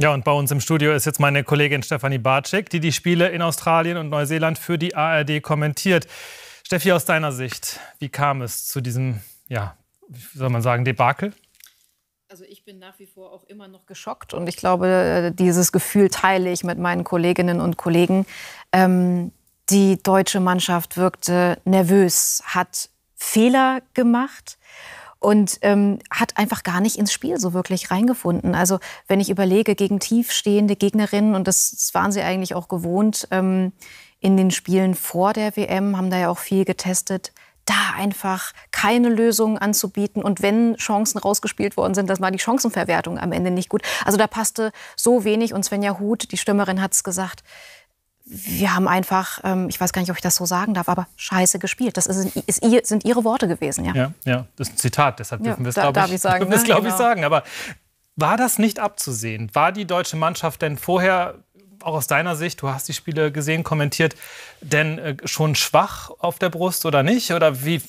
Ja, und bei uns im Studio ist jetzt meine Kollegin Stefanie Barczyk, die die Spiele in Australien und Neuseeland für die ARD kommentiert. Steffi, aus deiner Sicht, wie kam es zu diesem, ja, wie soll man sagen, Debakel? Also ich bin nach wie vor auch immer noch geschockt und ich glaube, äh, dieses Gefühl teile ich mit meinen Kolleginnen und Kollegen. Ähm, die deutsche Mannschaft wirkte nervös, hat Fehler gemacht und ähm, hat einfach gar nicht ins Spiel so wirklich reingefunden. Also wenn ich überlege, gegen tiefstehende Gegnerinnen, und das, das waren sie eigentlich auch gewohnt ähm, in den Spielen vor der WM, haben da ja auch viel getestet, da einfach keine Lösungen anzubieten. Und wenn Chancen rausgespielt worden sind, das war die Chancenverwertung am Ende nicht gut. Also da passte so wenig. Und Svenja Huth, die Stürmerin, hat es gesagt, wir haben einfach, ähm, ich weiß gar nicht, ob ich das so sagen darf, aber scheiße gespielt. Das ist, ist, sind ihre Worte gewesen, ja. ja. ja. das ist ein Zitat, deshalb dürfen ja, wir es, glaube ich, ich, ne? glaub genau. ich sagen. Aber war das nicht abzusehen? War die deutsche Mannschaft denn vorher auch aus deiner Sicht, du hast die Spiele gesehen, kommentiert, denn äh, schon schwach auf der Brust oder nicht? Oder wie,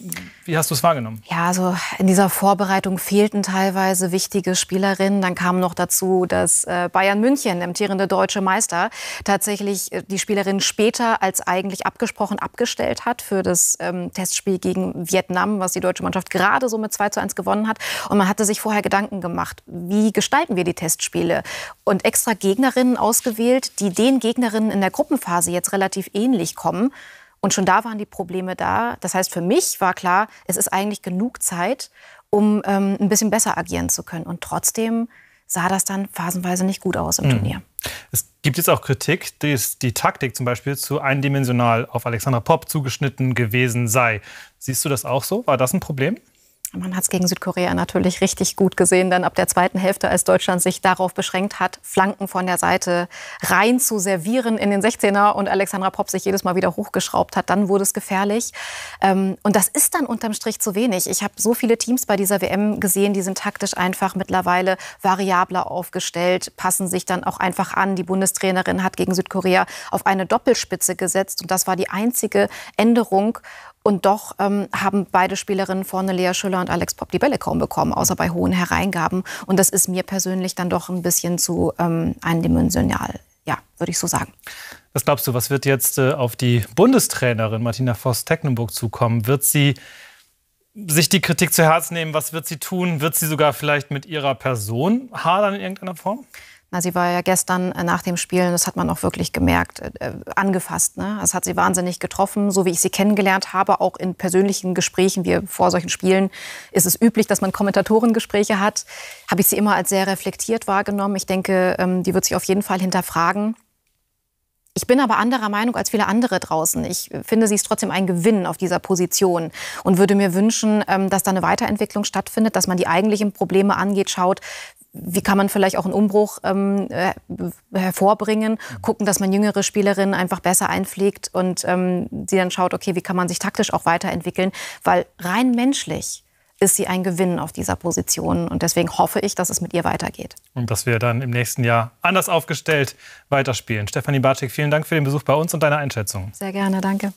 wie hast du es wahrgenommen? Ja, also in dieser Vorbereitung fehlten teilweise wichtige Spielerinnen. Dann kam noch dazu, dass äh, Bayern München, amtierende deutsche Meister, tatsächlich äh, die Spielerin später als eigentlich abgesprochen abgestellt hat für das ähm, Testspiel gegen Vietnam, was die deutsche Mannschaft gerade so mit 2 zu 1 gewonnen hat. Und man hatte sich vorher Gedanken gemacht, wie gestalten wir die Testspiele? Und extra Gegnerinnen ausgewählt, die den Gegnerinnen in der Gruppenphase jetzt relativ ähnlich kommen. Und schon da waren die Probleme da. Das heißt, für mich war klar, es ist eigentlich genug Zeit, um ähm, ein bisschen besser agieren zu können. Und trotzdem sah das dann phasenweise nicht gut aus im mhm. Turnier. Es gibt jetzt auch Kritik, dass die Taktik zum Beispiel zu eindimensional auf Alexandra Popp zugeschnitten gewesen sei. Siehst du das auch so? War das ein Problem? man hat es gegen Südkorea natürlich richtig gut gesehen, dann ab der zweiten Hälfte, als Deutschland sich darauf beschränkt hat, Flanken von der Seite rein zu servieren in den 16er und Alexandra Popp sich jedes Mal wieder hochgeschraubt hat, dann wurde es gefährlich. Ähm, und das ist dann unterm Strich zu wenig. Ich habe so viele Teams bei dieser WM gesehen, die sind taktisch einfach mittlerweile variabler aufgestellt, passen sich dann auch einfach an. Die Bundestrainerin hat gegen Südkorea auf eine Doppelspitze gesetzt und das war die einzige Änderung. Und doch ähm, haben beide Spielerinnen vorne, Lea Schüller und Alex Pop, die Bälle kaum bekommen, außer bei hohen Hereingaben. Und das ist mir persönlich dann doch ein bisschen zu ähm, eindimensional. Ja, würde ich so sagen. Was glaubst du, was wird jetzt äh, auf die Bundestrainerin Martina Voss-Tecklenburg zukommen? Wird sie sich die Kritik zu Herzen nehmen? Was wird sie tun? Wird sie sogar vielleicht mit ihrer Person hadern in irgendeiner Form? Na, sie war ja gestern äh, nach dem Spielen, das hat man auch wirklich gemerkt, äh, äh, angefasst. Ne? Das hat sie wahnsinnig getroffen, so wie ich sie kennengelernt habe, auch in persönlichen Gesprächen. wie vor solchen Spielen ist es üblich, dass man Kommentatorengespräche hat. Habe ich sie immer als sehr reflektiert wahrgenommen. Ich denke, ähm, die wird sich auf jeden Fall hinterfragen. Ich bin aber anderer Meinung als viele andere draußen. Ich finde, sie ist trotzdem ein Gewinn auf dieser Position und würde mir wünschen, ähm, dass da eine Weiterentwicklung stattfindet, dass man die eigentlichen Probleme angeht, schaut, wie kann man vielleicht auch einen Umbruch ähm, äh, hervorbringen, mhm. gucken, dass man jüngere Spielerinnen einfach besser einfliegt und ähm, sie dann schaut, okay, wie kann man sich taktisch auch weiterentwickeln, weil rein menschlich ist sie ein Gewinn auf dieser Position. Und deswegen hoffe ich, dass es mit ihr weitergeht. Und dass wir dann im nächsten Jahr anders aufgestellt weiterspielen. Stefanie Barczyk, vielen Dank für den Besuch bei uns und deine Einschätzung. Sehr gerne, danke.